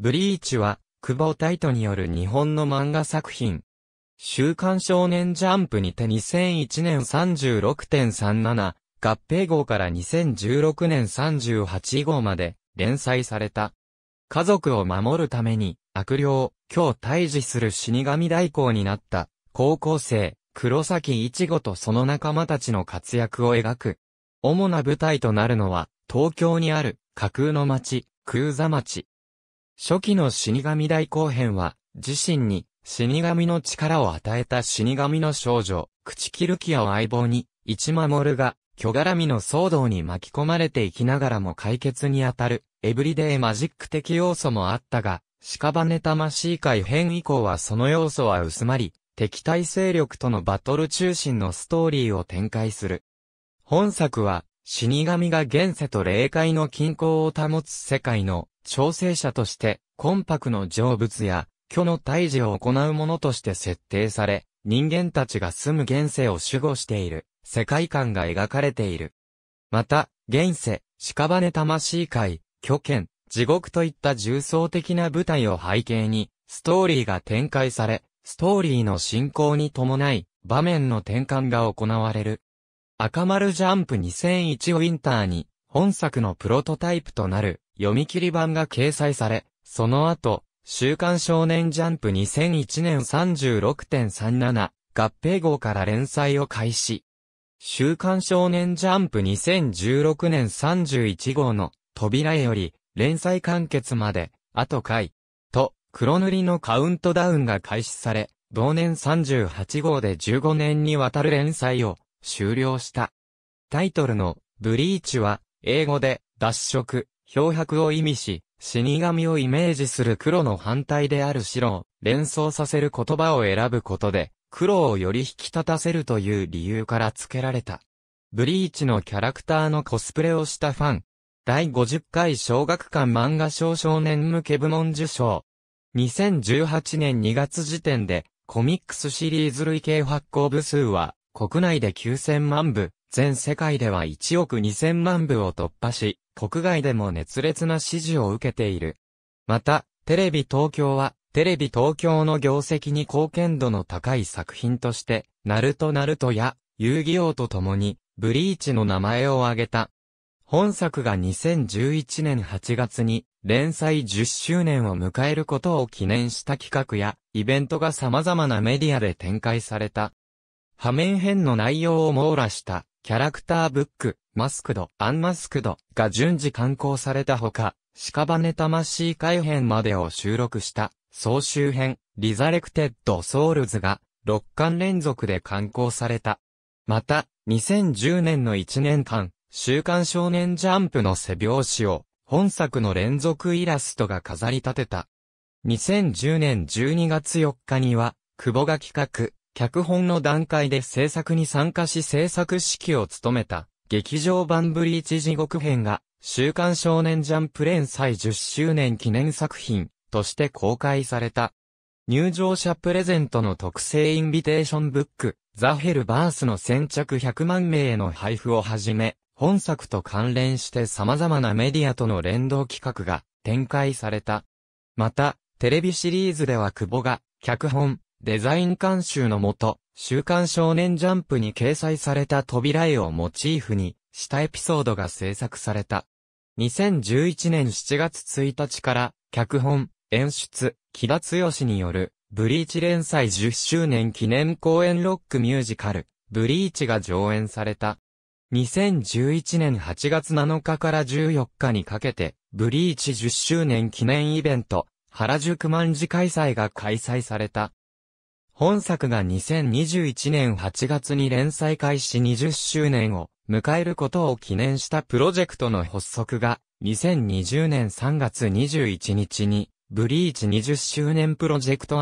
ブリーチは、久保タイトによる日本の漫画作品。週刊少年ジャンプにて2001年36.37、合併号から2016年38号まで連載された。家族を守るために悪霊、今日退治する死神代行になった高校生、黒崎一護とその仲間たちの活躍を描く。主な舞台となるのは東京にある架空の町、空座町。初期の死神大後編は、自身に死神の力を与えた死神の少女、口木ルキアを相棒に、一守が、巨絡みの騒動に巻き込まれていきながらも解決にあたる、エブリデイマジック的要素もあったが、屍魂改編以降はその要素は薄まり、敵対勢力とのバトル中心のストーリーを展開する。本作は、死神が現世と霊界の均衡を保つ世界の調整者として、コンパクの成仏や、虚の退治を行うものとして設定され、人間たちが住む現世を守護している、世界観が描かれている。また、現世、屍魂界、巨剣、地獄といった重層的な舞台を背景に、ストーリーが展開され、ストーリーの進行に伴い、場面の転換が行われる。赤丸ジャンプ2001ウィンターに、本作のプロトタイプとなる、読み切り版が掲載され、その後、週刊少年ジャンプ2001年36.37合併号から連載を開始。週刊少年ジャンプ2016年31号の扉より連載完結まで、あと回、と、黒塗りのカウントダウンが開始され、同年38号で15年にわたる連載を終了した。タイトルのブリーチは、英語で脱色、漂白を意味し、死神をイメージする黒の反対である白を連想させる言葉を選ぶことで、黒をより引き立たせるという理由から付けられた。ブリーチのキャラクターのコスプレをしたファン。第50回小学館漫画賞少年向け部門受賞。2018年2月時点で、コミックスシリーズ累計発行部数は、国内で9000万部、全世界では1億2000万部を突破し、国外でも熱烈な支持を受けている。また、テレビ東京は、テレビ東京の業績に貢献度の高い作品として、ナルトナルトや、遊戯王と共に、ブリーチの名前を挙げた。本作が2011年8月に連載10周年を迎えることを記念した企画やイベントが様々なメディアで展開された。破面編の内容を網羅したキャラクターブック、マスクド、アンマスクドが順次刊行されたほか、屍魂改編までを収録した総集編、リザレクテッド・ソウルズが6巻連続で刊行された。また、2010年の1年間、週刊少年ジャンプの背拍子を本作の連続イラストが飾り立てた。2010年12月4日には、久保が企画、脚本の段階で制作に参加し制作指揮を務めた、劇場版ブリーチ地獄編が、週刊少年ジャンプ連載10周年記念作品として公開された。入場者プレゼントの特製インビテーションブック、ザ・ヘルバースの先着100万名への配布をはじめ、本作と関連して様々なメディアとの連動企画が展開された。また、テレビシリーズでは久保が、脚本、デザイン監修のもと、週刊少年ジャンプに掲載された扉絵をモチーフにしたエピソードが制作された。2011年7月1日から、脚本、演出、木田剛による、ブリーチ連載10周年記念公演ロックミュージカル、ブリーチが上演された。2011年8月7日から14日にかけて、ブリーチ10周年記念イベント、原宿万事開催が開催された。本作が2021年8月に連載開始20周年を迎えることを記念したプロジェクトの発足が2020年3月21日にブリーチ20周年プロジェクト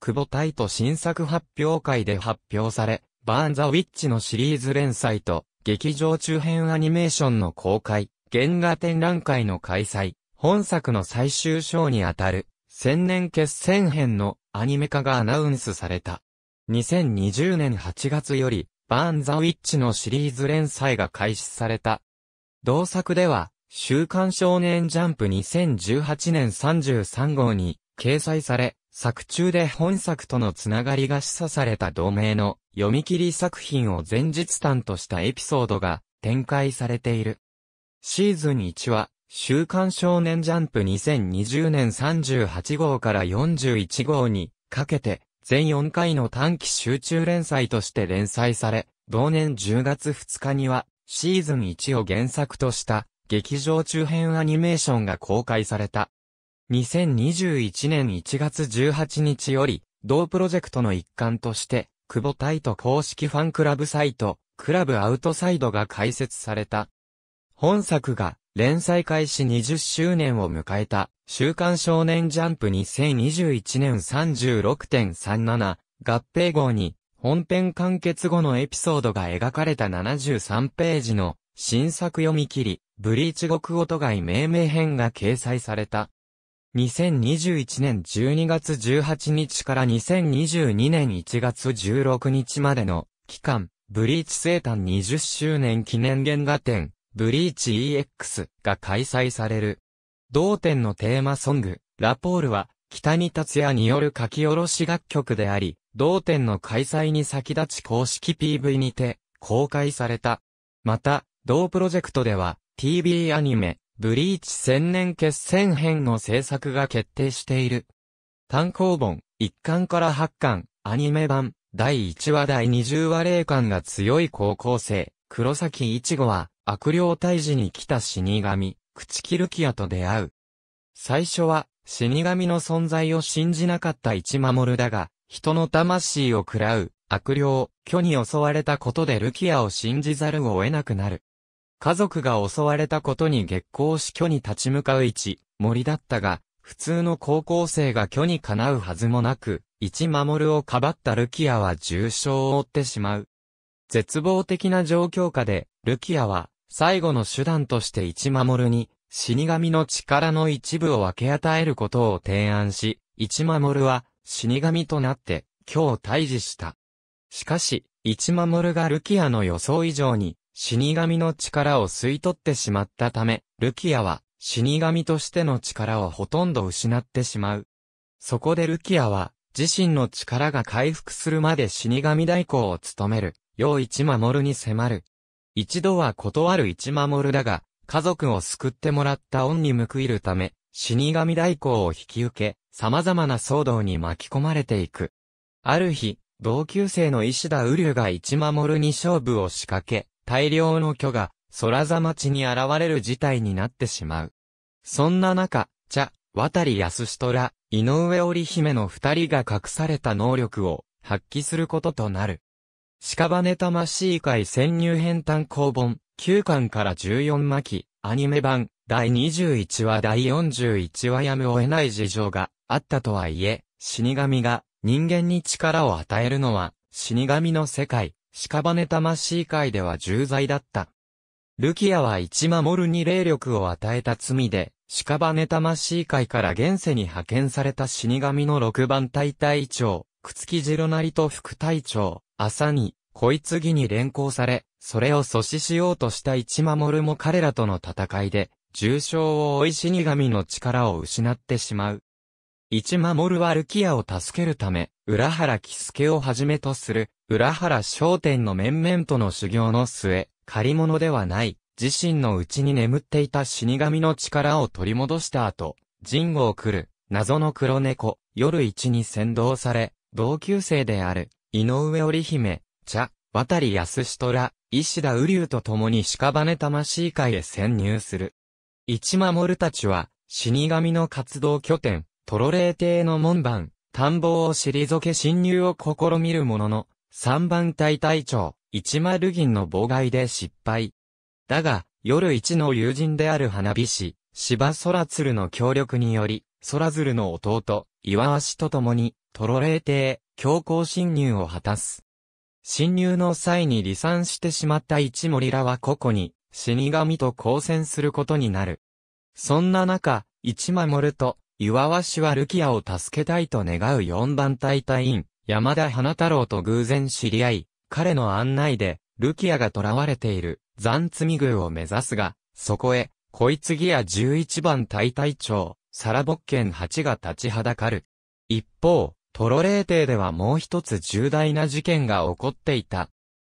久保隊と新作発表会で発表され、バーン・ザ・ウィッチのシリーズ連載と劇場中編アニメーションの公開、原画展覧会の開催、本作の最終章にあたる千年決戦編のアニメ化がアナウンスされた。2020年8月より、バーン・ザ・ウィッチのシリーズ連載が開始された。同作では、週刊少年ジャンプ2018年33号に掲載され、作中で本作とのつながりが示唆された同名の読み切り作品を前日担としたエピソードが展開されている。シーズン1は週刊少年ジャンプ2020年38号から41号にかけて全4回の短期集中連載として連載され、同年10月2日にはシーズン1を原作とした劇場中編アニメーションが公開された。2021年1月18日より同プロジェクトの一環として久保タイト公式ファンクラブサイト、クラブアウトサイドが開設された。本作が連載開始20周年を迎えた、週刊少年ジャンプ2021年36.37合併号に、本編完結後のエピソードが描かれた73ページの、新作読み切り、ブリーチ極音外命名編が掲載された。2021年12月18日から2022年1月16日までの期間、ブリーチ生誕20周年記念原画展、ブリーチ EX が開催される。同店のテーマソング、ラポールは、北に達也による書き下ろし楽曲であり、同店の開催に先立ち公式 PV にて、公開された。また、同プロジェクトでは、TV アニメ、ブリーチ千年決戦編の制作が決定している。単行本、1巻から8巻、アニメ版、第1話第20話霊感が強い高校生、黒崎一護は悪霊退治に来た死神、朽木ルキアと出会う。最初は死神の存在を信じなかった一守だが、人の魂を喰らう悪霊、虚に襲われたことでルキアを信じざるを得なくなる。家族が襲われたことに激光し虚に立ち向かう一森だったが、普通の高校生が虚にかなうはずもなく、一守をかばったルキアは重傷を負ってしまう。絶望的な状況下で、ルキアは、最後の手段として一守に、死神の力の一部を分け与えることを提案し、一守は、死神となって、今日退治した。しかし、一守がルキアの予想以上に、死神の力を吸い取ってしまったため、ルキアは、死神としての力をほとんど失ってしまう。そこでルキアは、自身の力が回復するまで死神代行を務める、陽一守に迫る。一度は断る一守だが、家族を救ってもらった恩に報いるため、死神代行を引き受け、様々な騒動に巻き込まれていく。ある日、同級生の石田雨竜が一守に勝負を仕掛け、大量の巨が、空座町に現れる事態になってしまう。そんな中、茶、渡り安しとら、井上織姫の二人が隠された能力を発揮することとなる。屍魂界潜入編単行本、9巻から14巻、アニメ版、第21話第41話やむを得ない事情があったとはいえ、死神が人間に力を与えるのは、死神の世界、屍魂界では重罪だった。ルキアは一守るに霊力を与えた罪で、屍魂界から現世に派遣された死神の六番隊隊長、朽木次郎なりと副隊長、朝に、こいつぎに連行され、それを阻止しようとした一守も彼らとの戦いで、重傷を負い死神の力を失ってしまう。一守はルキアを助けるため、浦原喜助をはじめとする、浦原商店の面々との修行の末、借り物ではない、自身の内に眠っていた死神の力を取り戻した後、神を来る、謎の黒猫、夜一に先導され、同級生である、井上織姫、茶、渡り安虎、石田雨竜と共に屍魂会へ潜入する。一守たちは、死神の活動拠点、トロレー邸の門番、探訪を退け侵入を試みるものの、三番隊隊長、一丸銀の妨害で失敗。だが、夜一の友人である花火師、芝空鶴の協力により、空鶴の弟、岩足と共に、トロレー邸、強行侵入を果たす。侵入の際に離散してしまった一森らは個々に死神と交戦することになる。そんな中、一守と岩和氏はルキアを助けたいと願う4番隊隊員、山田花太郎と偶然知り合い、彼の案内で、ルキアが囚われている残積宮を目指すが、そこへ、こいつギア11番隊隊長、サラボッケン8が立ちはだかる。一方、トロレー邸ではもう一つ重大な事件が起こっていた。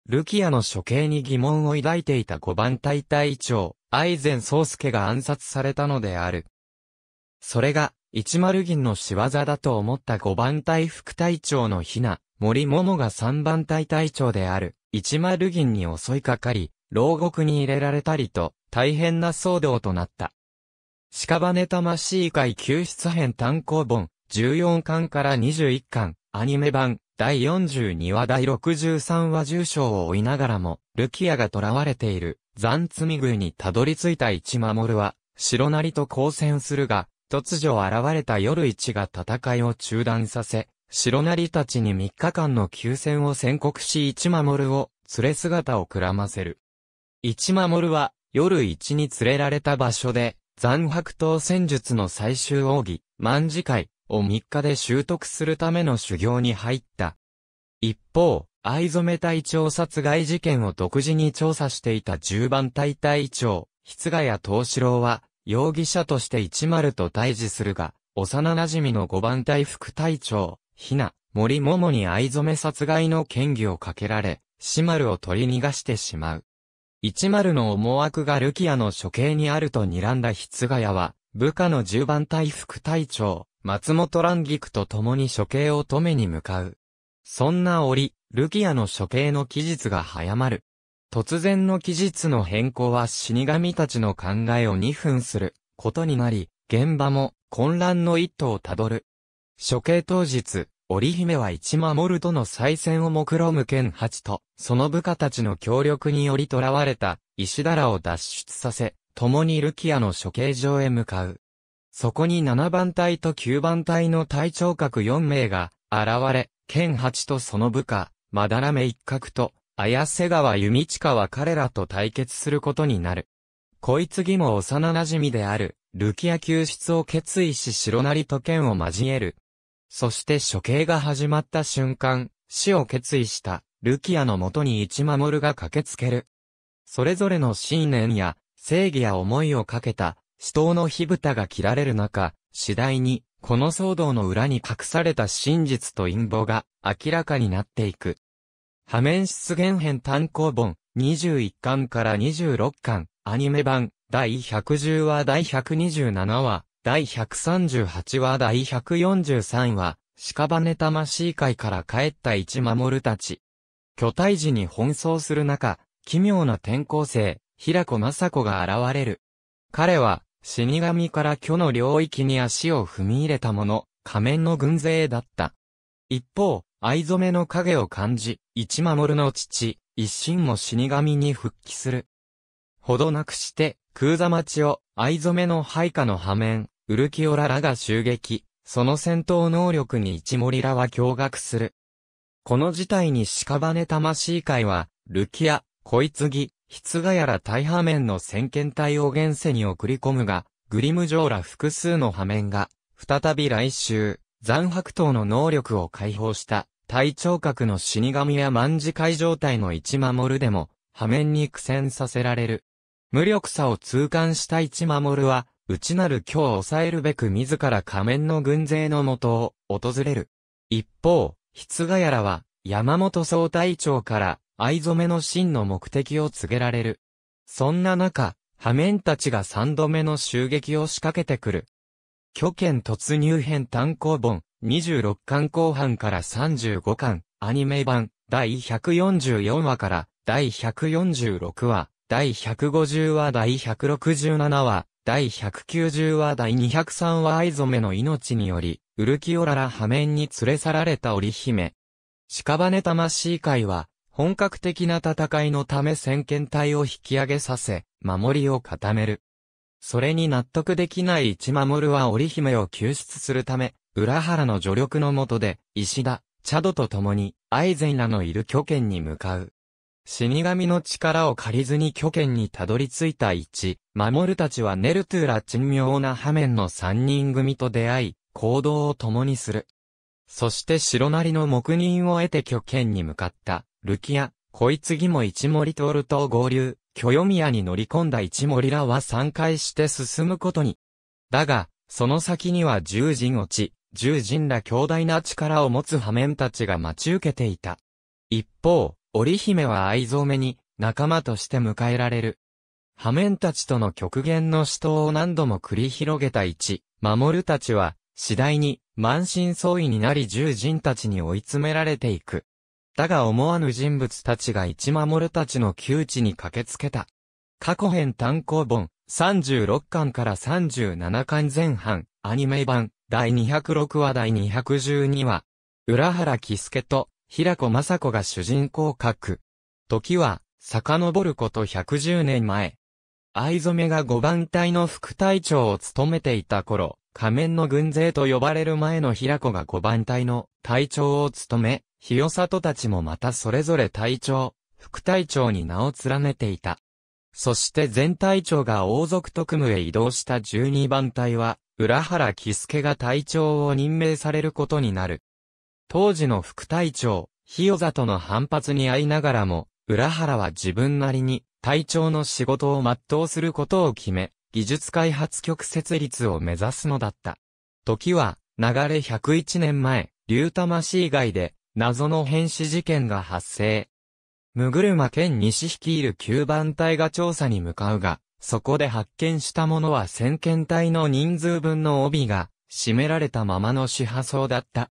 ルキアの処刑に疑問を抱いていた5番隊隊長、愛ース介が暗殺されたのである。それが、一丸銀の仕業だと思った5番隊副隊長のヒナ、森桃が3番隊隊長である、一丸銀に襲いかかり、牢獄に入れられたりと、大変な騒動となった。屍魂会救出編単行本、14巻から21巻、アニメ版、第42話第63話重傷を追いながらも、ルキアが囚われている、残罪宮にたどり着いた一守は、白なりと交戦するが、突如現れた夜一が戦いを中断させ、白なりたちに3日間の休戦を宣告し一守を、連れ姿をくらませる。一守は、夜一に連れられた場所で、残白刀戦術の最終奥義、万次会、を3日で習得するための修行に入った。一方、藍染隊長殺害事件を独自に調査していた十番隊隊長、筆ヶ谷東四郎は、容疑者として一丸と対峙するが、幼馴染の五番隊副隊長、ひな、森桃に藍染殺害の嫌疑をかけられ、シマルを取り逃がしてしまう。一丸の思惑がルキアの処刑にあると睨んだ筆ヶ谷は、部下の十番隊副隊長、松本蘭菊と共に処刑を止めに向かう。そんな折、ルキアの処刑の期日が早まる。突然の期日の変更は死神たちの考えを二分することになり、現場も混乱の一途をたどる。処刑当日、織姫は一守るとの再戦を目論む剣八と、その部下たちの協力により囚われた、石だらを脱出させ、共にルキアの処刑場へ向かう。そこに7番隊と9番隊の隊長格4名が現れ、剣八とその部下、まだらめ一角と、綾瀬川弓近は彼らと対決することになる。こいつぎも幼馴染である、ルキア救出を決意し白なりと剣を交える。そして処刑が始まった瞬間、死を決意した、ルキアのもとに一守が駆けつける。それぞれの信念や、正義や思いをかけた、死闘の火蓋が切られる中、次第に、この騒動の裏に隠された真実と陰謀が明らかになっていく。破面出現編単行本、21巻から26巻、アニメ版、第110話第127話、第138話第143話、屍魂界から帰った一守たち。巨体時に奔走する中、奇妙な転校生、平子雅子が現れる。彼は、死神から虚の領域に足を踏み入れた者、仮面の軍勢だった。一方、藍染めの影を感じ、一守の父、一心も死神に復帰する。ほどなくして、空座町を、藍染めの配下の破面、ウルキオラらが襲撃、その戦闘能力に一森らは驚愕する。この事態に屍魂会は、ルキア、小イツギ、ヒツガやら大破面の先見隊を現世に送り込むが、グリム城ら複数の破面が、再び来週、残白頭の能力を解放した、体長格の死神や万事会状態の一守でも、破面に苦戦させられる。無力さを痛感した一守は、内なる今日を抑えるべく自ら仮面の軍勢のもとを訪れる。一方、ヒツガやらは、山本総隊長から、藍染めの真の目的を告げられる。そんな中、破面たちが三度目の襲撃を仕掛けてくる。巨剣突入編単行本、26巻後半から35巻、アニメ版、第144話から、第146話、第150話、第167話、第190話、第203話、藍染めの命により、ウルキオララ破面に連れ去られた織姫。屍魂会は、本格的な戦いのため先遣隊を引き上げさせ、守りを固める。それに納得できない一守は織姫を救出するため、裏原の助力の下で、石田、チャドと共に、愛禅らのいる巨剣に向かう。死神の力を借りずに巨剣にたどり着いた一、守たちはネルトゥーラ珍妙な破面の三人組と出会い、行動を共にする。そして白なりの黙認を得て巨剣に向かった。ルキア、こいつぎも一森トールと合流、巨読宮に乗り込んだ一森らは散開して進むことに。だが、その先には獣人落ち、獣人ら強大な力を持つ破面たちが待ち受けていた。一方、織姫は藍染めに仲間として迎えられる。破面たちとの極限の死闘を何度も繰り広げた一、守るたちは次第に満身創痍になり獣人たちに追い詰められていく。だが思わぬ人物たちが一守たちの窮地に駆けつけた。過去編単行本、36巻から37巻前半、アニメ版、第206話第212話。浦原喜助と、平子雅子が主人公書く。時は、遡ること110年前。藍染が5番隊の副隊長を務めていた頃、仮面の軍勢と呼ばれる前の平子が5番隊の隊長を務め、日清里たちもまたそれぞれ隊長、副隊長に名を連ねていた。そして前隊長が王族特務へ移動した12番隊は、浦原喜助が隊長を任命されることになる。当時の副隊長、日清里の反発に遭いながらも、浦原は自分なりに、隊長の仕事を全うすることを決め、技術開発局設立を目指すのだった。時は、流れ101年前、竜魂以外で、謎の変死事件が発生。ムグルマ県西率いる9番隊が調査に向かうが、そこで発見したものは先遣隊の人数分の帯が、締められたままの死破層だった。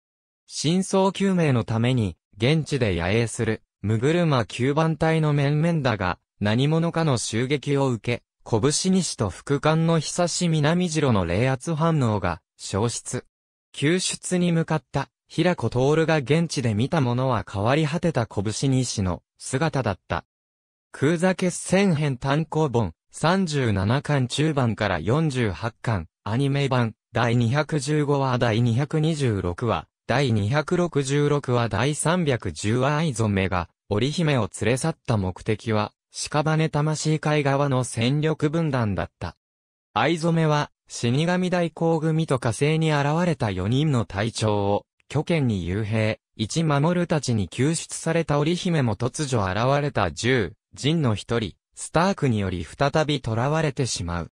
真相究明のために、現地で野営する、ムグルマ9番隊の面々だが、何者かの襲撃を受け、拳西と副官の久し南城の冷圧反応が消失。救出に向かった平子徹が現地で見たものは変わり果てた拳西の姿だった。空座決戦編単行本37巻中盤から48巻アニメ版第215話第226話第266話第310話藍染めが織姫を連れ去った目的は屍魂会側の戦力分断だった。藍染めは、死神大公組と火星に現れた4人の隊長を、巨剣に幽閉、一守るたちに救出された織姫も突如現れた銃、陣人の一人、スタークにより再び囚われてしまう。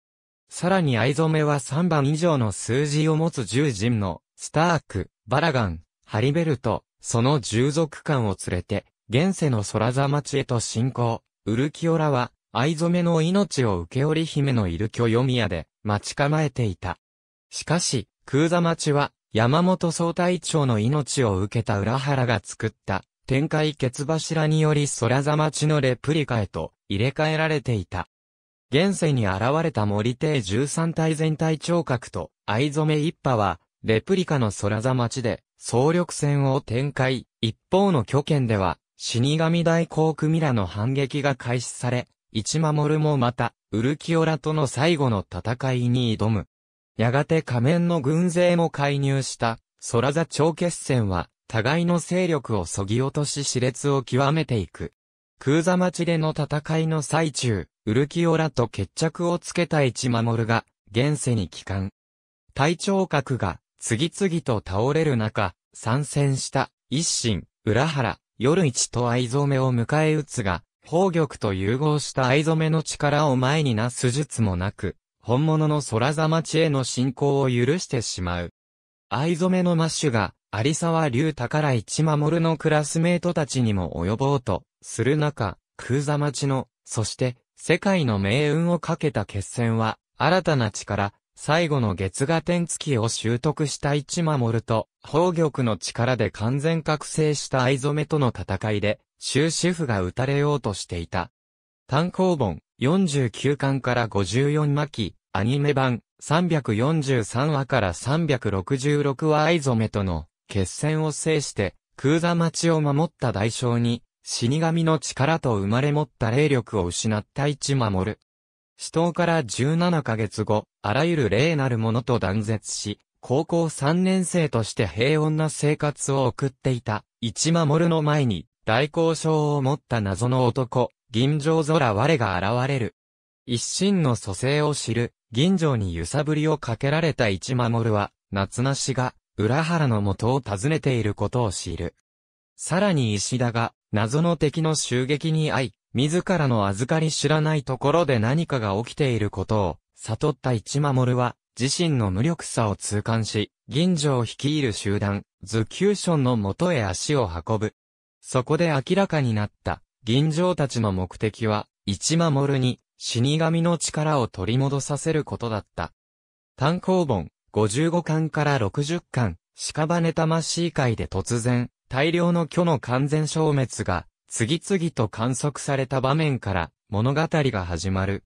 さらに藍染めは3番以上の数字を持つ1人の、スターク、バラガン、ハリベルト、その従属官を連れて、現世の空座町へと進行。ウルキオラは、藍染めの命を受け織姫のいる巨読宮で待ち構えていた。しかし、空座町は、山本総隊長の命を受けた浦原が作った、天界結柱により空座町のレプリカへと入れ替えられていた。現世に現れた森邸。13体全体聴覚と藍染め一派は、レプリカの空座町で総力戦を展開、一方の巨剣では、死神大航空ミラの反撃が開始され、一守もまた、ウルキオラとの最後の戦いに挑む。やがて仮面の軍勢も介入した、空座超決戦は、互いの勢力をそぎ落とし熾烈を極めていく。空座町での戦いの最中、ウルキオラと決着をつけた一守が、現世に帰還。隊長閣が、次々と倒れる中、参戦した、一心、浦原、夜市と藍染めを迎え撃つが、宝玉と融合した藍染めの力を前になす術もなく、本物の空座町への進行を許してしまう。藍染めのマッシュが、有沢龍宝一守のクラスメートたちにも及ぼうと、する中、空座町の、そして、世界の命運をかけた決戦は、新たな力、最後の月牙天月を習得した一守と、宝玉の力で完全覚醒した藍染めとの戦いで、終止符が打たれようとしていた。単行本、49巻から54巻、アニメ版、343話から366話藍染めとの決戦を制して、空座町を守った代償に、死神の力と生まれ持った霊力を失った一守。死闘から17ヶ月後、あらゆる霊なるものと断絶し、高校3年生として平穏な生活を送っていた、一守の前に、大交渉を持った謎の男、銀城空我が現れる。一心の蘇生を知る、銀城に揺さぶりをかけられた一守は、夏なしが、裏原の元を訪ねていることを知る。さらに石田が、謎の敵の襲撃に遭い、自らの預かり知らないところで何かが起きていることを、悟った一守は、自身の無力さを痛感し、銀城を率いる集団、ズキューションの元へ足を運ぶ。そこで明らかになった、銀城たちの目的は、一守に、死神の力を取り戻させることだった。単行本、55巻から60巻、屍魂界で突然、大量の巨の完全消滅が次々と観測された場面から物語が始まる。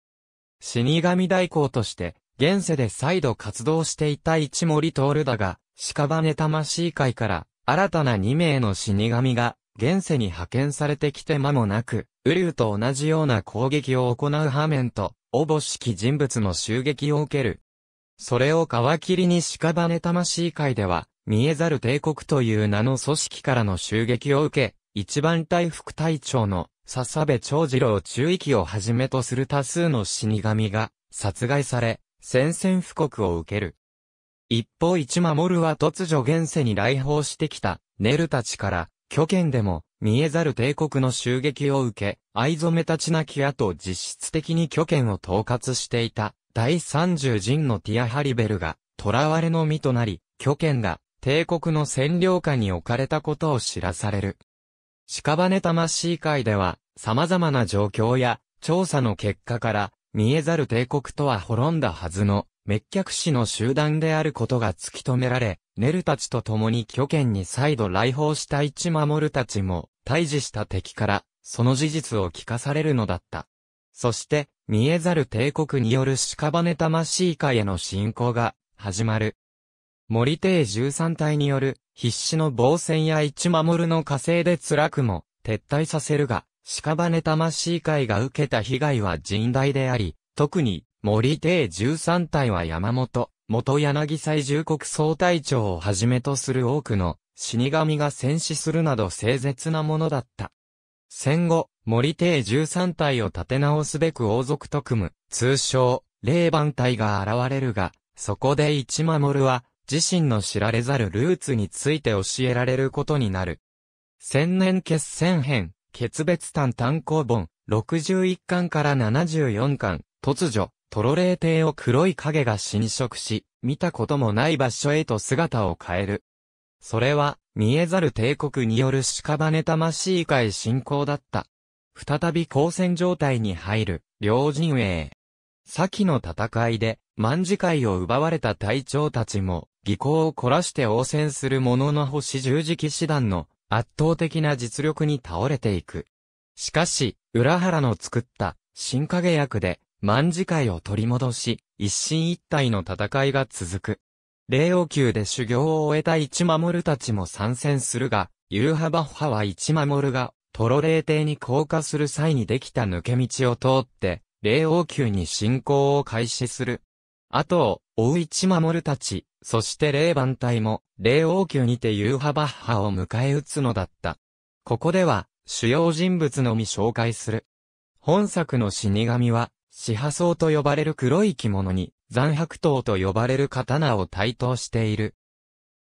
死神代行として、現世で再度活動していた一森徹だが、屍魂会から新たな2名の死神が現世に派遣されてきて間もなく、ウリュウと同じような攻撃を行う場面と、おぼしき人物の襲撃を受ける。それを皮切りに屍魂会では、見えざる帝国という名の組織からの襲撃を受け、一番隊副隊長の笹部長次郎中域をはじめとする多数の死神が殺害され、宣戦布告を受ける。一方一守は突如現世に来訪してきた、ネルたちから、巨剣でも、見えざる帝国の襲撃を受け、藍染めたちなき後実質的に巨剣を統括していた、第三十陣のティア・ハリベルが、囚われの身となり、巨剣が、帝国の占領下に置かれたことを知らされる。屍魂会では、様々な状況や、調査の結果から、見えざる帝国とは滅んだはずの、滅却師の集団であることが突き止められ、ネルたちと共に巨剣に再度来訪した一守たちも、退治した敵から、その事実を聞かされるのだった。そして、見えざる帝国による屍魂界への侵攻が、始まる。森帝十三隊による必死の防戦や一守の火星で辛くも撤退させるが、屍魂会が受けた被害は甚大であり、特に森帝十三隊は山本、元柳祭重国総隊長をはじめとする多くの死神が戦死するなど清絶なものだった。戦後、森帝十三隊を立て直すべく王族と組む、通称、霊番隊が現れるが、そこで一守は、自身の知られざるルーツについて教えられることになる。千年決戦編、決別単単行本、61巻から74巻、突如、トロレー帝を黒い影が侵食し、見たこともない場所へと姿を変える。それは、見えざる帝国による屍魂界侵攻だった。再び交戦状態に入る、両陣営。先の戦いで、万事界を奪われた隊長たちも、技巧を凝らして応戦する者の星十字騎士団の圧倒的な実力に倒れていく。しかし、浦原の作った新影役で万次会を取り戻し、一進一退の戦いが続く。霊王宮で修行を終えた一守たちも参戦するが、ユーハバッハは一守が、トロ霊帝に降下する際にできた抜け道を通って、霊王宮に進行を開始する。あと、大市守たち、そして霊番隊も、霊王宮にて夕波バッハを迎え撃つのだった。ここでは、主要人物のみ紹介する。本作の死神は、死破層と呼ばれる黒い着物に、残白刀と呼ばれる刀を対等している。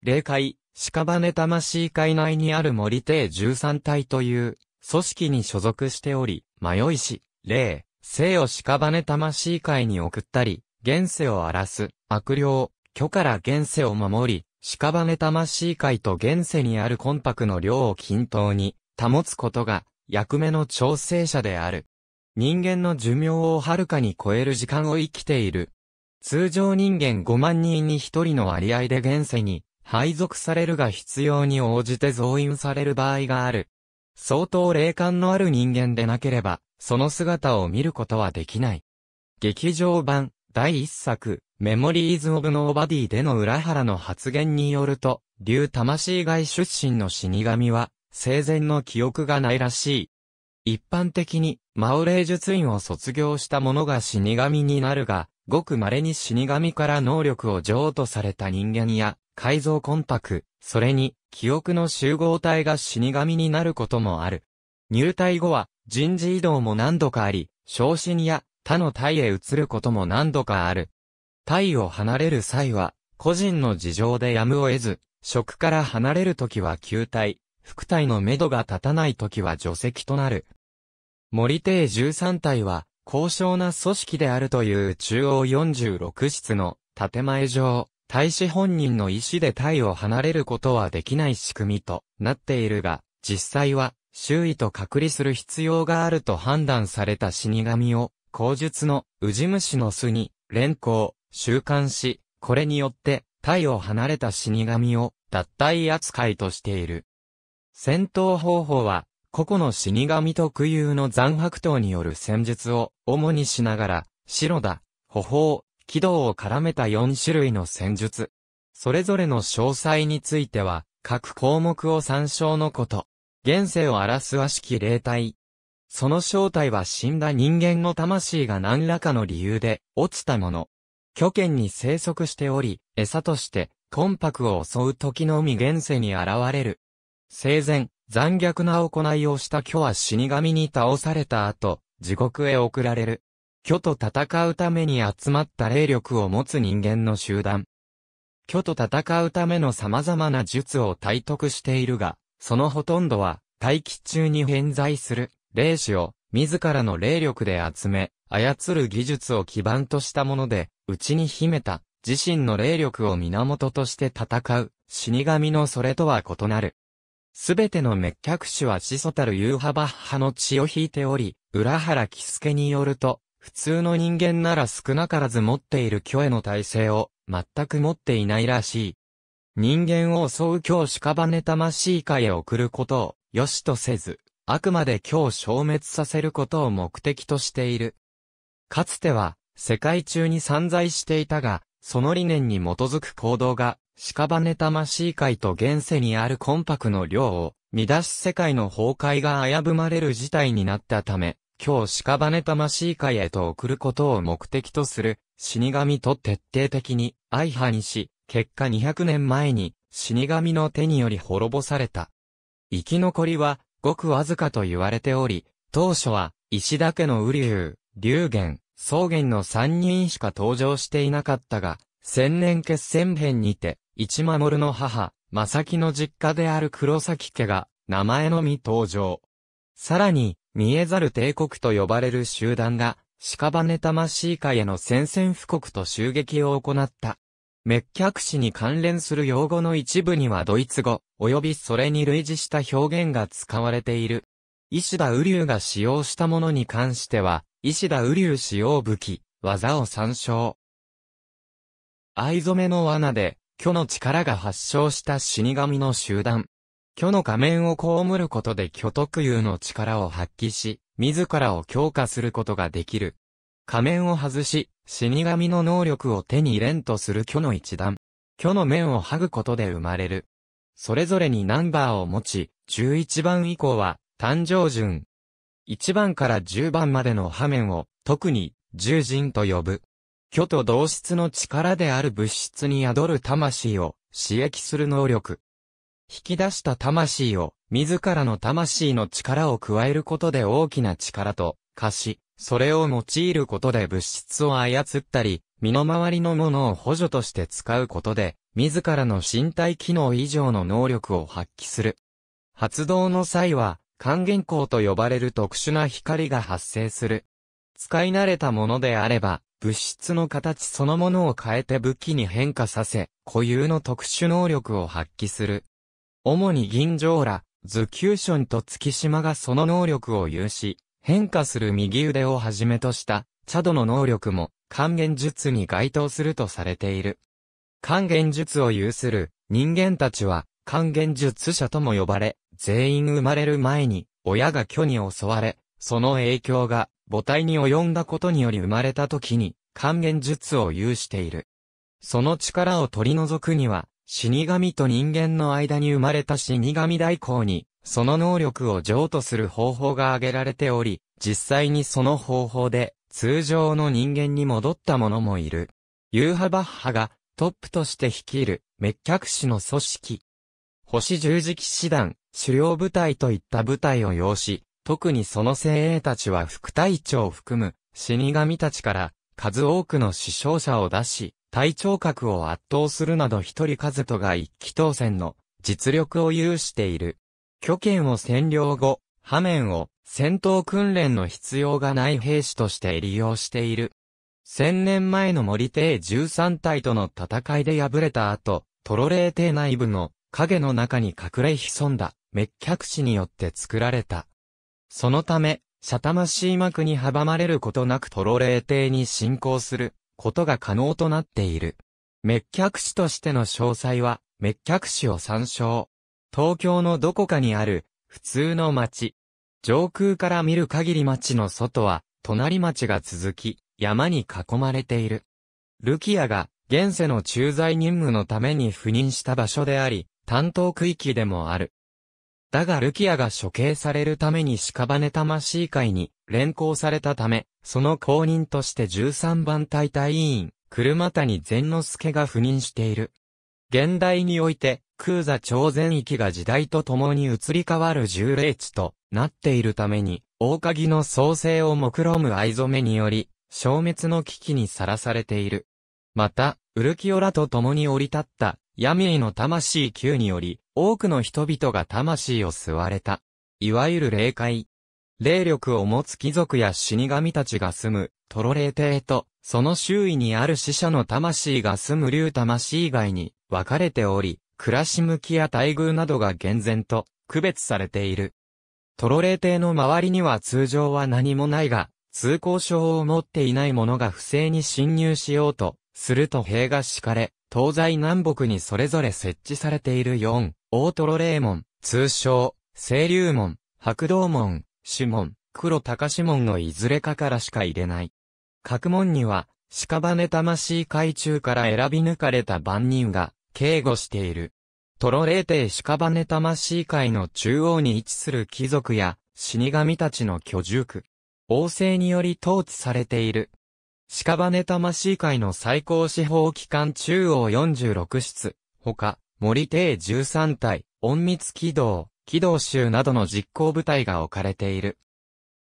霊界、屍魂界内にある森帝13体という、組織に所属しており、迷いし、霊、生を屍魂界に送ったり、現世を荒らす、悪霊、虚から現世を守り、屍魂界と現世にある魂魄の量を均等に保つことが役目の調整者である。人間の寿命をはるかに超える時間を生きている。通常人間5万人に1人の割合で現世に配属されるが必要に応じて増員される場合がある。相当霊感のある人間でなければ、その姿を見ることはできない。劇場版、第一作、メモリーズ・オブ・ノーバディでの裏原の発言によると、竜魂外出身の死神は、生前の記憶がないらしい。一般的に、魔王霊術院を卒業した者が死神になるが、ごく稀に死神から能力を譲渡された人間や、改造コンパク、それに、記憶の集合体が死神になることもある。入隊後は、人事異動も何度かあり、昇進や他のタイへ移ることも何度かある。タイを離れる際は、個人の事情でやむを得ず、職から離れるときは球体、副体の目処が立たないときは除籍となる。森帝13体は、高尚な組織であるという中央46室の建前上、大使本人の意思で体を離れることはできない仕組みとなっているが、実際は周囲と隔離する必要があると判断された死神を口述のウジ虫の巣に連行、習慣し、これによってタイを離れた死神を脱退扱いとしている。戦闘方法は、個々の死神特有の残白刀による戦術を主にしながら、白だ、歩法、軌道を絡めた4種類の戦術。それぞれの詳細については、各項目を参照のこと。現世を荒らす悪しき霊体、その正体は死んだ人間の魂が何らかの理由で落ちたもの。巨剣に生息しており、餌として、魂魄を襲う時の海。現世に現れる。生前、残虐な行いをした巨は死神に倒された後、地獄へ送られる。巨と戦うために集まった霊力を持つ人間の集団。巨と戦うための様々な術を体得しているが、そのほとんどは、大気中に偏在する霊視を自らの霊力で集め、操る技術を基盤としたもので、内に秘めた自身の霊力を源として戦う、死神のそれとは異なる。すべての滅却師は始祖たるユ派バッハの血を引いており、浦原喜助によると、普通の人間なら少なからず持っている虚への体制を全く持っていないらしい。人間を襲う今日屍魂界へ送ることを良しとせず、あくまで今日消滅させることを目的としている。かつては、世界中に散在していたが、その理念に基づく行動が、屍魂界と現世にある魂魄の量を、乱し世界の崩壊が危ぶまれる事態になったため、今日屍魂界へと送ることを目的とする、死神と徹底的に相反し、結果200年前に死神の手により滅ぼされた。生き残りはごくわずかと言われており、当初は、石田家の雨竜、龍玄、草原の三人しか登場していなかったが、千年決戦編にて、一守の母、正木の実家である黒崎家が、名前のみ登場。さらに、見えざる帝国と呼ばれる集団が、屍魂界への宣戦布告と襲撃を行った。滅却史に関連する用語の一部にはドイツ語、及びそれに類似した表現が使われている。石田雨竜が使用したものに関しては、石田雨竜使用武器、技を参照。藍染めの罠で、虚の力が発症した死神の集団。虚の仮面を被ることで虚特有の力を発揮し、自らを強化することができる。仮面を外し、死神の能力を手に入れんとする虚の一段。虚の面を剥ぐことで生まれる。それぞれにナンバーを持ち、11番以降は、誕生順。1番から10番までの破面を、特に、獣人と呼ぶ。虚と同質の力である物質に宿る魂を、刺激する能力。引き出した魂を、自らの魂の力を加えることで大きな力と、化し、それを用いることで物質を操ったり、身の回りのものを補助として使うことで、自らの身体機能以上の能力を発揮する。発動の際は、還元光と呼ばれる特殊な光が発生する。使い慣れたものであれば、物質の形そのものを変えて武器に変化させ、固有の特殊能力を発揮する。主に銀城ら、ズキューションと月島がその能力を有し、変化する右腕をはじめとした、チャドの能力も、還元術に該当するとされている。還元術を有する人間たちは、還元術者とも呼ばれ、全員生まれる前に、親が虚に襲われ、その影響が母体に及んだことにより生まれた時に、還元術を有している。その力を取り除くには、死神と人間の間に生まれた死神代行に、その能力を譲渡する方法が挙げられており、実際にその方法で、通常の人間に戻った者もいる。ユーハバッハがトップとして率いる滅却師の組織。星十字騎士団、狩猟部隊といった部隊を要し、特にその精鋭たちは副隊長を含む死神たちから数多くの死傷者を出し、体調格を圧倒するなど一人カズトが一気当選の実力を有している。巨剣を占領後、破面を戦闘訓練の必要がない兵士として利用している。千年前の森帝13体との戦いで敗れた後、トロレー帝内部の影の中に隠れ潜んだ滅却士によって作られた。そのため、シャタマシー幕に阻まれることなくトロレー帝に進行することが可能となっている。滅却死としての詳細は、滅却死を参照。東京のどこかにある、普通の町。上空から見る限り町の外は、隣町が続き、山に囲まれている。ルキアが、現世の駐在任務のために赴任した場所であり、担当区域でもある。だがルキアが処刑されるために屍魂会に連行されたため、その後任として13番隊隊員、車谷善之助が赴任している。現代において、空座朝全域が時代とともに移り変わる重霊地となっているために、大鍵の創生を目論む藍染めにより、消滅の危機にさらされている。また、ウルキオラと共に降り立った闇への魂級により、多くの人々が魂を吸われた。いわゆる霊界、霊力を持つ貴族や死神たちが住む、トロレー帝と、その周囲にある死者の魂が住む竜魂以外に、分かれており、暮らし向きや待遇などが厳然と、区別されている。トロレー帝の周りには通常は何もないが、通行証を持っていない者が不正に侵入しようと、すると塀が敷かれ、東西南北にそれぞれ設置されている4、大トロレー門、通称、清流門、白道門、指紋、黒高指紋のいずれかからしか入れない。各門には、屍魂海中から選び抜かれた万人が、警護している。トロレーテ屍魂界の中央に位置する貴族や、死神たちの居住区。王政により統治されている。屍魂界の最高司法機関中央46室、他、森邸13体、隠密軌道、機動衆などの実行部隊が置かれている。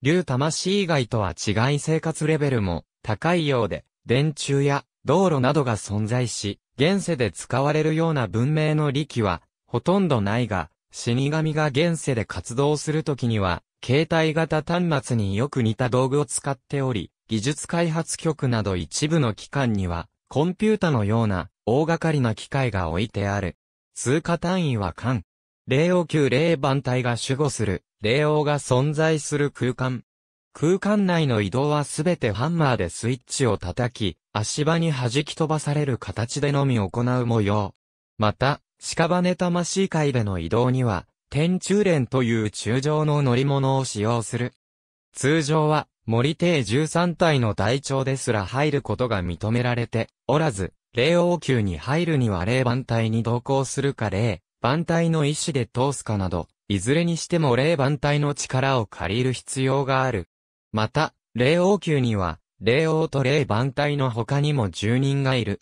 竜魂以外とは違い生活レベルも高いようで、電柱や道路などが存在し、現世で使われるような文明の利器は、ほとんどないが、死神が現世で活動するときには、携帯型端末によく似た道具を使っており、技術開発局など一部の機関には、コンピュータのような大掛かりな機械が置いてある。通貨単位は間、霊王級霊番体が守護する、霊王が存在する空間。空間内の移動はすべてハンマーでスイッチを叩き、足場に弾き飛ばされる形でのみ行う模様。また、屍魂界での移動には、天中連という中上の乗り物を使用する。通常は、森邸13体の台帳ですら入ることが認められておらず、霊王級に入るには霊番体に同行するか霊、万体の意思で通すかなど、いずれにしても霊万体の力を借りる必要がある。また、霊王宮には、霊王と霊万体の他にも住人がいる。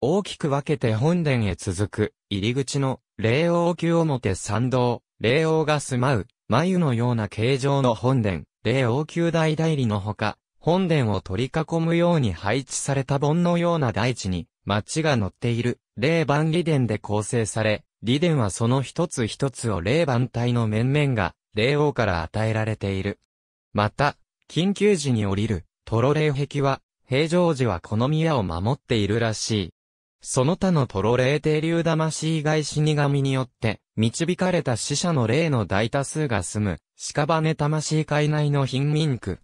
大きく分けて本殿へ続く、入り口の、霊王宮表参道、霊王が住まう、眉のような形状の本殿、霊王宮大代理のほか、本殿を取り囲むように配置された盆のような大地に、町が乗っている、霊万里殿で構成され、理伝はその一つ一つを霊番体の面々が、霊王から与えられている。また、緊急時に降りる、トロ霊壁は、平常時はこの宮を守っているらしい。その他のトロ霊帝流魂外死神によって、導かれた死者の霊の大多数が住む、屍魂界内の貧民区。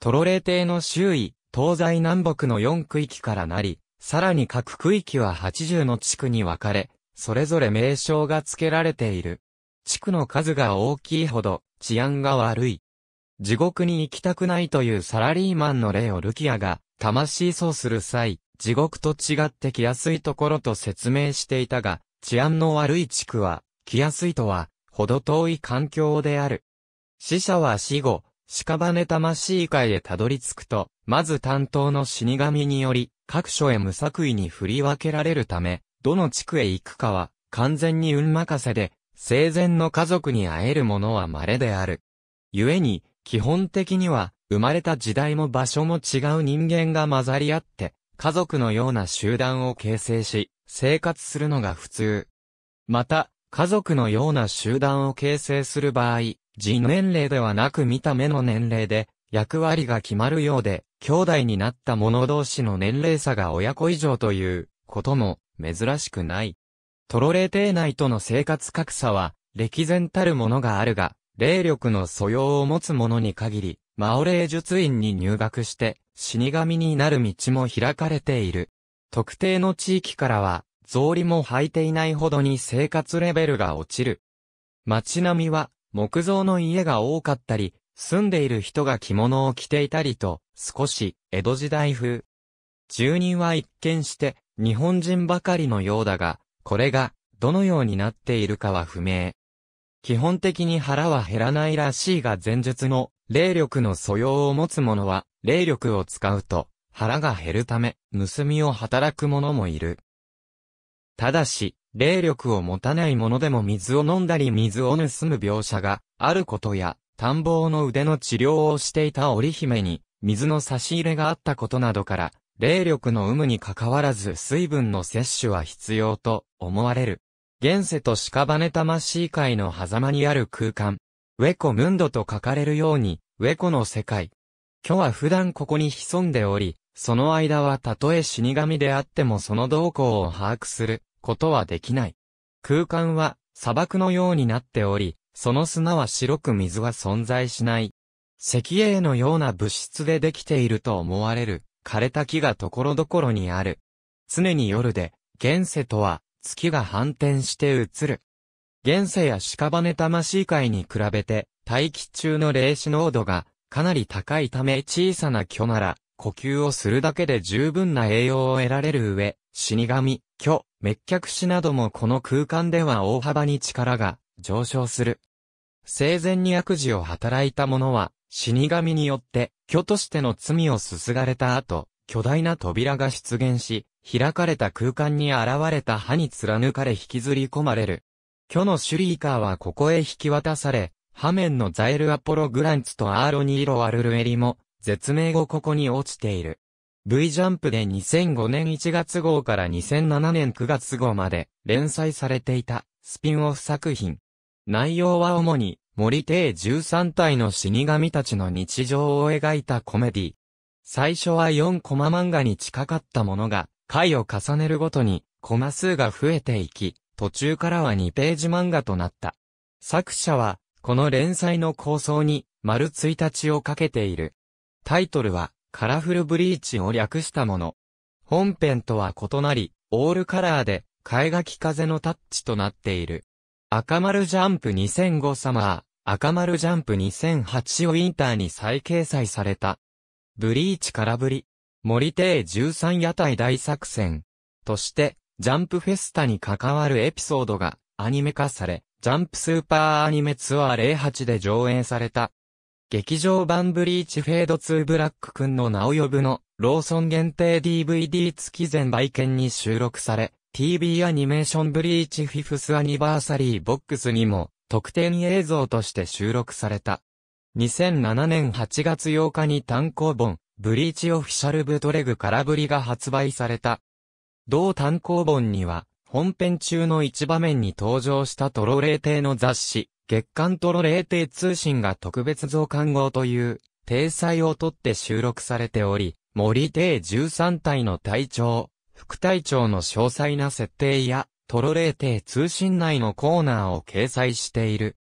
トロ霊帝の周囲、東西南北の4区域からなり、さらに各区域は80の地区に分かれ、それぞれ名称が付けられている。地区の数が大きいほど治安が悪い。地獄に行きたくないというサラリーマンの例をルキアが魂操する際、地獄と違って来やすいところと説明していたが、治安の悪い地区は、来やすいとは、ほど遠い環境である。死者は死後、屍魂界へたどり着くと、まず担当の死神により、各所へ無作為に振り分けられるため、どの地区へ行くかは、完全に運任せで、生前の家族に会えるものは稀である。故に、基本的には、生まれた時代も場所も違う人間が混ざり合って、家族のような集団を形成し、生活するのが普通。また、家族のような集団を形成する場合、人年齢ではなく見た目の年齢で、役割が決まるようで、兄弟になった者同士の年齢差が親子以上ということも珍しくない。トロレーテー内との生活格差は、歴然たるものがあるが、霊力の素養を持つ者に限り、マオレー術院に入学して、死神になる道も開かれている。特定の地域からは、草履も履いていないほどに生活レベルが落ちる。街並みは、木造の家が多かったり、住んでいる人が着物を着ていたりと、少し、江戸時代風。住人は一見して、日本人ばかりのようだが、これが、どのようになっているかは不明。基本的に腹は減らないらしいが前述の、霊力の素養を持つ者は、霊力を使うと、腹が減るため、盗みを働く者もいる。ただし、霊力を持たない者でも水を飲んだり水を盗む描写があることや、探訪の腕の治療をしていた織姫に、水の差し入れがあったことなどから、霊力の有無にかかわらず水分の摂取は必要と思われる。現世と屍魂界の狭間にある空間。ウェコムンドと書かれるように、ウェコの世界。虚は普段ここに潜んでおり、その間はたとえ死神であってもその動向を把握することはできない。空間は砂漠のようになっており、その砂は白く水は存在しない。石英のような物質でできていると思われる。枯れた木が所々にある。常に夜で、現世とは、月が反転して映る。現世や屍魂界に比べて、大気中の霊視濃度が、かなり高いため小さな巨なら、呼吸をするだけで十分な栄養を得られる上、死神、巨、滅却死などもこの空間では大幅に力が上昇する。生前に悪事を働いた者は、死神によって巨としての罪をすすがれた後、巨大な扉が出現し、開かれた空間に現れた歯に貫かれ引きずり込まれる。巨のシュリーカーはここへ引き渡され、破面のザエルアポログランツとアーロニーロアルルエリも、絶命後ここに落ちている。V ジャンプで2005年1月号から2007年9月号まで連載されていたスピンオフ作品。内容は主に森帝13体の死神たちの日常を描いたコメディ。最初は4コマ漫画に近かったものが、回を重ねるごとに、コマ数が増えていき、途中からは2ページ漫画となった。作者は、この連載の構想に、丸1日をかけている。タイトルは、カラフルブリーチを略したもの。本編とは異なり、オールカラーで、絵書き風のタッチとなっている。赤丸ジャンプ2005サマー、赤丸ジャンプ2008をインターに再掲載された。ブリーチ空振り、森邸13屋台大作戦として、ジャンプフェスタに関わるエピソードがアニメ化され、ジャンプスーパーアニメツアー08で上演された。劇場版ブリーチフェード2ブラックくんの名を呼ぶの、ローソン限定 DVD 付き全売券に収録され、TV アニメーションブリーチフィフスアニバーサリーボックスにも特典映像として収録された。2007年8月8日に単行本、ブリーチオフィシャルブトレグ空振りが発売された。同単行本には、本編中の一場面に登場したトロレーーの雑誌、月刊トロレーー通信が特別増刊号という、体裁をとって収録されており、森帝13体の隊長、副隊長の詳細な設定や、トロレーテー通信内のコーナーを掲載している。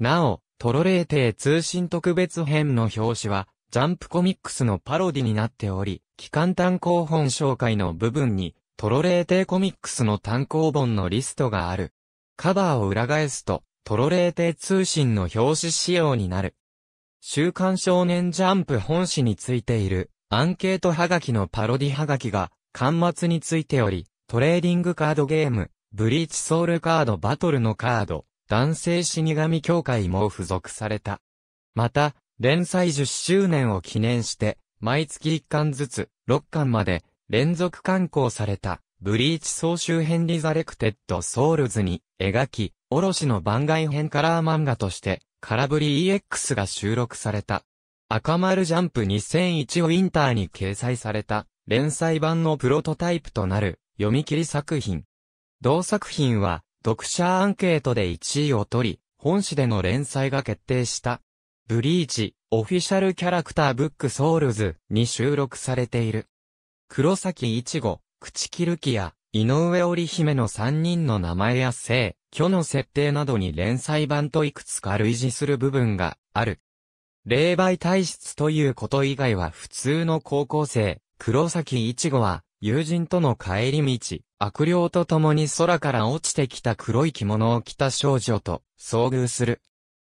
なお、トロレーテー通信特別編の表紙は、ジャンプコミックスのパロディになっており、機関単行本紹介の部分に、トロレーテーコミックスの単行本のリストがある。カバーを裏返すと、トロレーテー通信の表紙仕様になる。週刊少年ジャンプ本誌についている、アンケートはがきのパロディはがきが、端末についており、トレーディングカードゲーム、ブリーチソウルカードバトルのカード、男性死神協会も付属された。また、連載10周年を記念して、毎月1巻ずつ、6巻まで、連続刊行された、ブリーチ総集編リザレクテッドソウルズに、描き、卸の番外編カラー漫画として、空振り EX が収録された。赤丸ジャンプ2001ウィンターに掲載された。連載版のプロトタイプとなる読み切り作品。同作品は読者アンケートで1位を取り、本誌での連載が決定した。ブリーチ、オフィシャルキャラクターブックソウルズに収録されている。黒崎一護、口切る木や、井上織姫の3人の名前や性、虚の設定などに連載版といくつか類似する部分がある。霊媒体質ということ以外は普通の高校生、黒崎一護は、友人との帰り道、悪霊と共に空から落ちてきた黒い着物を着た少女と遭遇する。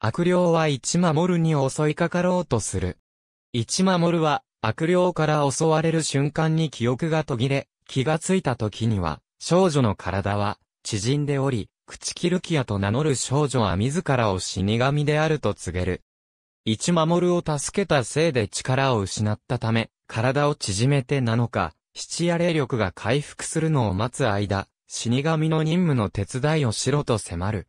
悪霊は一守に襲いかかろうとする。一守は悪霊から襲われる瞬間に記憶が途切れ、気がついた時には、少女の体は縮んでおり、口切る気やと名乗る少女は自らを死神であると告げる。一守を助けたせいで力を失ったため、体を縮めてなのか、七夜霊力が回復するのを待つ間、死神の任務の手伝いをしろと迫る。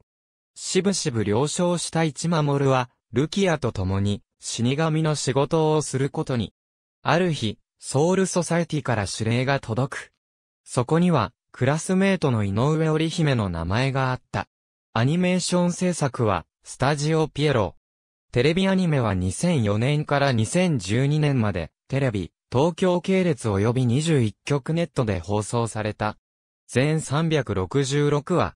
しぶしぶ了承した一守は、ルキアと共に、死神の仕事をすることに。ある日、ソウルソサエティから指令が届く。そこには、クラスメートの井上織姫の名前があった。アニメーション制作は、スタジオピエロ。テレビアニメは2004年から2012年まで、テレビ、東京系列及び21局ネットで放送された。全366話。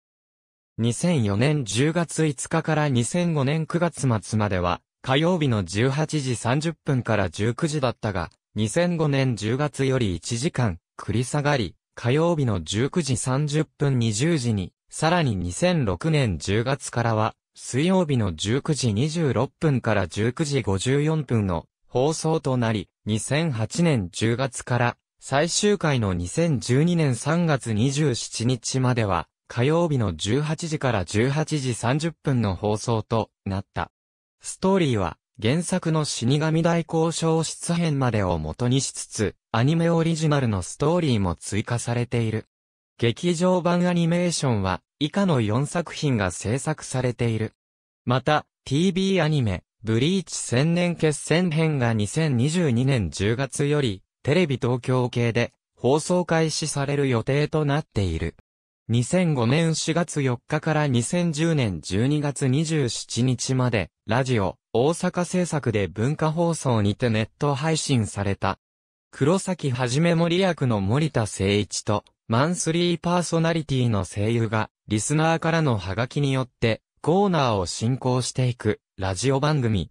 2004年10月5日から2005年9月末までは、火曜日の18時30分から19時だったが、2005年10月より1時間、繰り下がり、火曜日の19時30分20時に、さらに2006年10月からは、水曜日の19時26分から19時54分の放送となり、2008年10月から最終回の2012年3月27日までは火曜日の18時から18時30分の放送となった。ストーリーは原作の死神大交渉出編までを元にしつつ、アニメオリジナルのストーリーも追加されている。劇場版アニメーションは以下の4作品が制作されている。また、TV アニメ、ブリーチ千年決戦編が2022年10月より、テレビ東京系で、放送開始される予定となっている。2005年4月4日から2010年12月27日まで、ラジオ、大阪制作で文化放送にてネット配信された。黒崎はじめ森役の森田誠一と、マンスリーパーソナリティの声優が、リスナーからのハガキによって、コーナーを進行していく、ラジオ番組。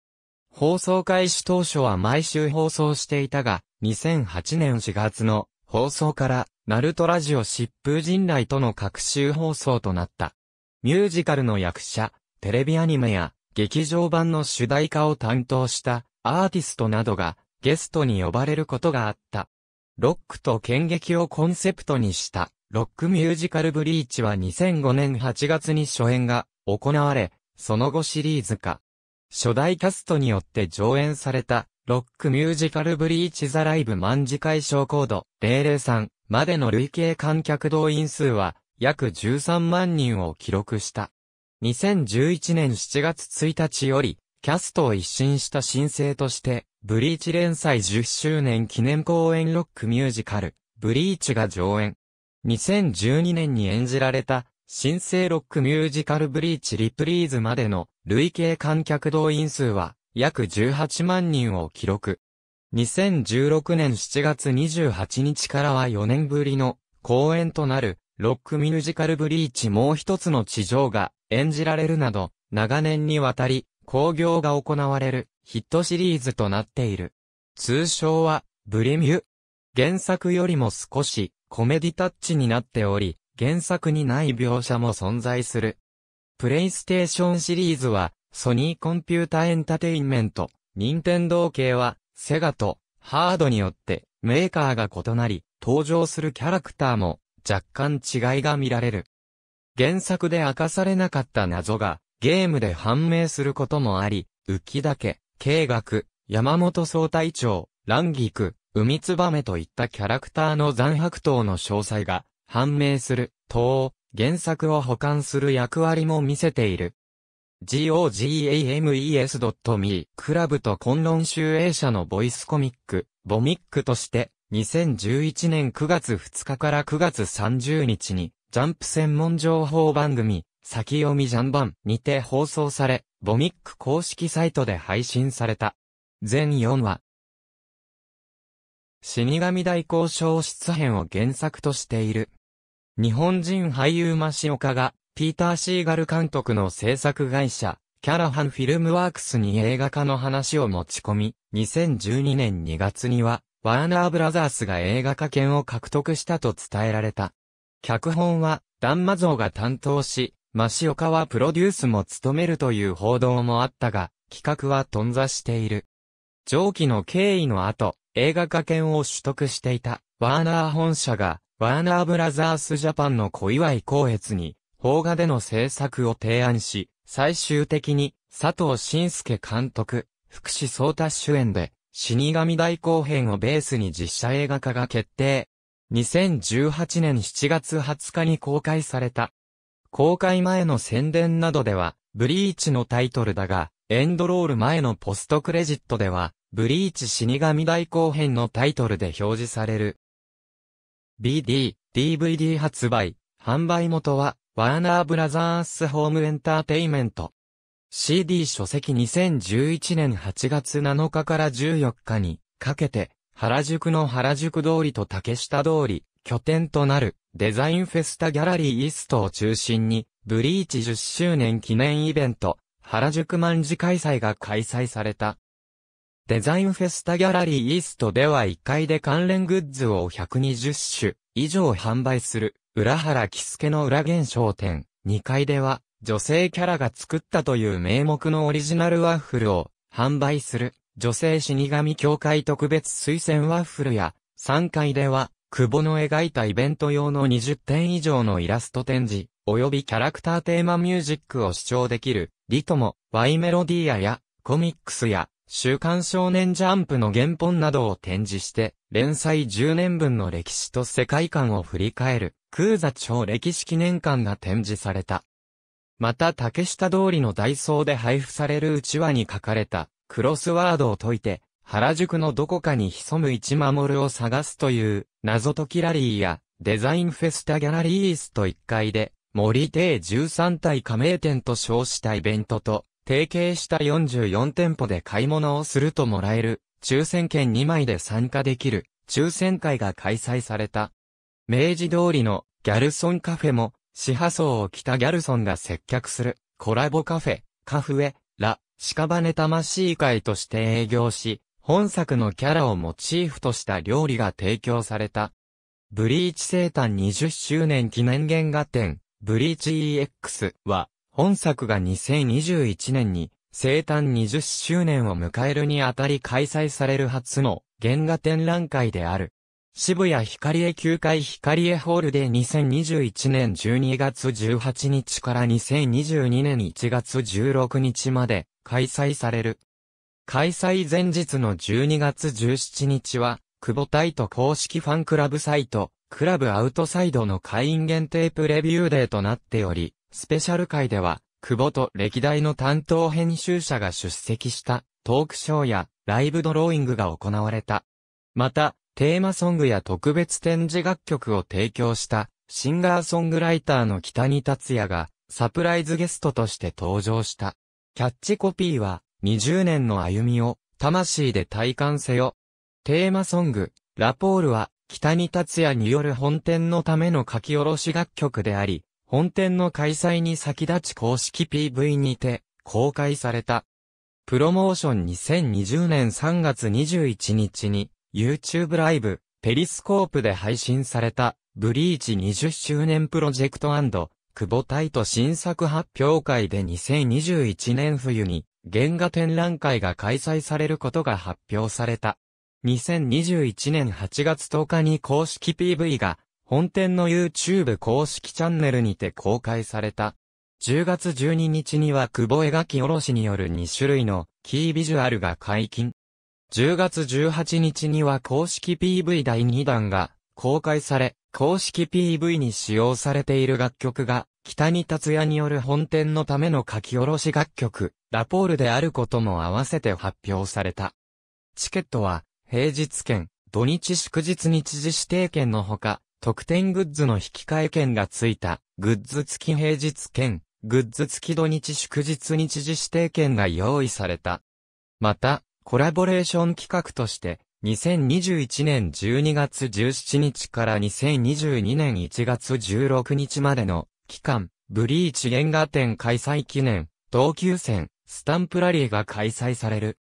放送開始当初は毎週放送していたが、2008年4月の放送から、ナルトラジオ疾風人来との各週放送となった。ミュージカルの役者、テレビアニメや劇場版の主題歌を担当したアーティストなどがゲストに呼ばれることがあった。ロックと剣劇をコンセプトにしたロックミュージカルブリーチは2005年8月に初演が行われ、その後シリーズ化。初代キャストによって上演された、ロックミュージカルブリーチザライブ漫字解消コード003までの累計観客動員数は約13万人を記録した。2011年7月1日より、キャストを一新した申請として、ブリーチ連載10周年記念公演ロックミュージカル、ブリーチが上演。2012年に演じられた、新生ロックミュージカルブリーチリプリーズまでの累計観客動員数は約18万人を記録。2016年7月28日からは4年ぶりの公演となるロックミュージカルブリーチもう一つの地上が演じられるなど長年にわたり興行が行われるヒットシリーズとなっている。通称はブリミュ。原作よりも少しコメディタッチになっており、原作にない描写も存在するプレイステーションシリーズは、ソニーコンピュータエンタテインメント、ニンテンドー系は、セガと、ハードによって、メーカーが異なり、登場するキャラクターも、若干違いが見られる。原作で明かされなかった謎が、ゲームで判明することもあり、浮岳、慶学、山本総隊長、蘭菊、海燕といったキャラクターの残白刀の詳細が判明する、東原作を保管する役割も見せている。gogames.me クラブと混乱集英社のボイスコミック、ボミックとして、2011年9月2日から9月30日に、ジャンプ専門情報番組、先読みジャンバンにて放送され、ボミック公式サイトで配信された。全4話。死神大交渉出編を原作としている。日本人俳優マシオカが、ピーター・シーガル監督の制作会社、キャラハンフィルムワークスに映画化の話を持ち込み、2012年2月には、ワーナーブラザースが映画化権を獲得したと伝えられた。脚本は、ダンマゾーが担当し、マシオカはプロデュースも務めるという報道もあったが、企画は頓挫している。上記の経緯の後、映画化権を取得していた、ワーナー本社が、ワーナーブラザースジャパンの小祝光悦に、邦画での制作を提案し、最終的に、佐藤晋介監督、福士蒼太主演で、死神大後編をベースに実写映画化が決定。2018年7月20日に公開された。公開前の宣伝などでは、ブリーチのタイトルだが、エンドロール前のポストクレジットでは、ブリーチ死神大後編のタイトルで表示される。BD、DVD 発売、販売元は、ワーナーブラザースホームエンターテイメント。CD 書籍2011年8月7日から14日にかけて、原宿の原宿通りと竹下通り、拠点となるデザインフェスタギャラリーイーストを中心に、ブリーチ10周年記念イベント、原宿万事開催が開催された。デザインフェスタギャラリーイーストでは1階で関連グッズを120種以上販売する、浦原喜助の裏現象店。2階では、女性キャラが作ったという名目のオリジナルワッフルを販売する、女性死神協会特別推薦ワッフルや、3階では、久保の描いたイベント用の20点以上のイラスト展示、及びキャラクターテーマミュージックを視聴できる、リトモ、ワイメロディアや、コミックスや、週刊少年ジャンプの原本などを展示して、連載10年分の歴史と世界観を振り返る、空座町歴史記念館が展示された。また竹下通りのダイソーで配布されるうちわに書かれた、クロスワードを解いて、原宿のどこかに潜む一守を探すという、謎解きラリーや、デザインフェスタギャラリーイースト1階で、森邸13体加盟店と称したイベントと、提携した44店舗で買い物をするともらえる、抽選券2枚で参加できる、抽選会が開催された。明治通りのギャルソンカフェも、支派層を着たギャルソンが接客する、コラボカフェ、カフェ、ラ、屍魂会として営業し、本作のキャラをモチーフとした料理が提供された。ブリーチ生誕20周年記念原画展、ブリーチ EX は、本作が2021年に生誕20周年を迎えるにあたり開催される初の原画展覧会である。渋谷光栄9階光栄ホールで2021年12月18日から2022年1月16日まで開催される。開催前日の12月17日は、久保タイト公式ファンクラブサイト、クラブアウトサイドの会員限定プレビューデーとなっており、スペシャル会では、久保と歴代の担当編集者が出席したトークショーやライブドローイングが行われた。また、テーマソングや特別展示楽曲を提供したシンガーソングライターの北に達也がサプライズゲストとして登場した。キャッチコピーは20年の歩みを魂で体感せよ。テーマソング、ラポールは北に達也による本店のための書き下ろし楽曲であり、本店の開催に先立ち公式 PV にて公開された。プロモーション2020年3月21日に YouTube ライブ、ペリスコープで配信されたブリーチ20周年プロジェクト久保イト新作発表会で2021年冬に原画展覧会が開催されることが発表された。2021年8月10日に公式 PV が本店の YouTube 公式チャンネルにて公開された。10月12日には久保絵描き下ろしによる2種類のキービジュアルが解禁。10月18日には公式 PV 第2弾が公開され、公式 PV に使用されている楽曲が、北に達也による本店のための書き下ろし楽曲、ラポールであることも合わせて発表された。チケットは、平日券、土日祝日日時指定券のほか、特典グッズの引換券がついた、グッズ付き平日券、グッズ付き土日祝日日時指定券が用意された。また、コラボレーション企画として、2021年12月17日から2022年1月16日までの期間、ブリーチ原画展開催記念、東急戦、スタンプラリーが開催される。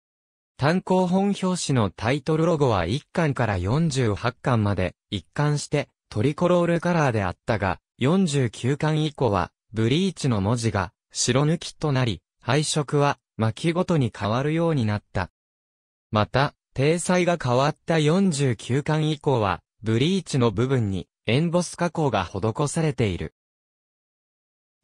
単行本表紙のタイトルロゴは1巻から48巻まで、一貫して、トリコロールカラーであったが、49巻以降は、ブリーチの文字が、白抜きとなり、配色は、巻ごとに変わるようになった。また、体裁が変わった49巻以降は、ブリーチの部分に、エンボス加工が施されている。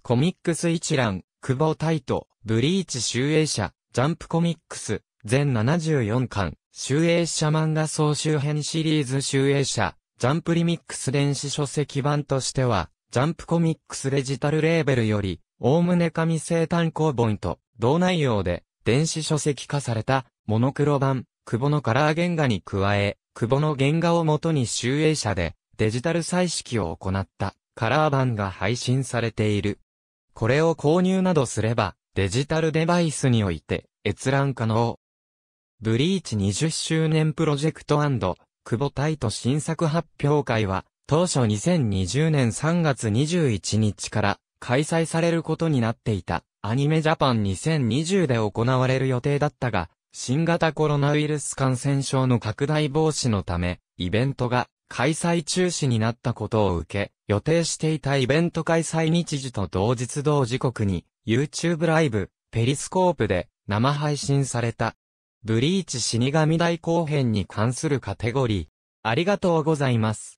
コミックス一覧、久保タイト、ブリーチ集英社、ジャンプコミックス、全74巻、集英社漫画総集編シリーズ集英社、ジャンプリミックス電子書籍版としては、ジャンプコミックスデジタルレーベルより、おおむね紙製単行本と、同内容で、電子書籍化された、モノクロ版、久保のカラー原画に加え、久保の原画をもとに集英社で、デジタル彩式を行った、カラー版が配信されている。これを購入などすれば、デジタルデバイスにおいて、閲覧可能。ブリーチ20周年プロジェクト久保イト新作発表会は、当初2020年3月21日から開催されることになっていた、アニメジャパン2020で行われる予定だったが、新型コロナウイルス感染症の拡大防止のため、イベントが開催中止になったことを受け、予定していたイベント開催日時と同日同時刻に、YouTube ライブ、ペリスコープで生配信されたブリーチ死神大後編に関するカテゴリー。ありがとうございます。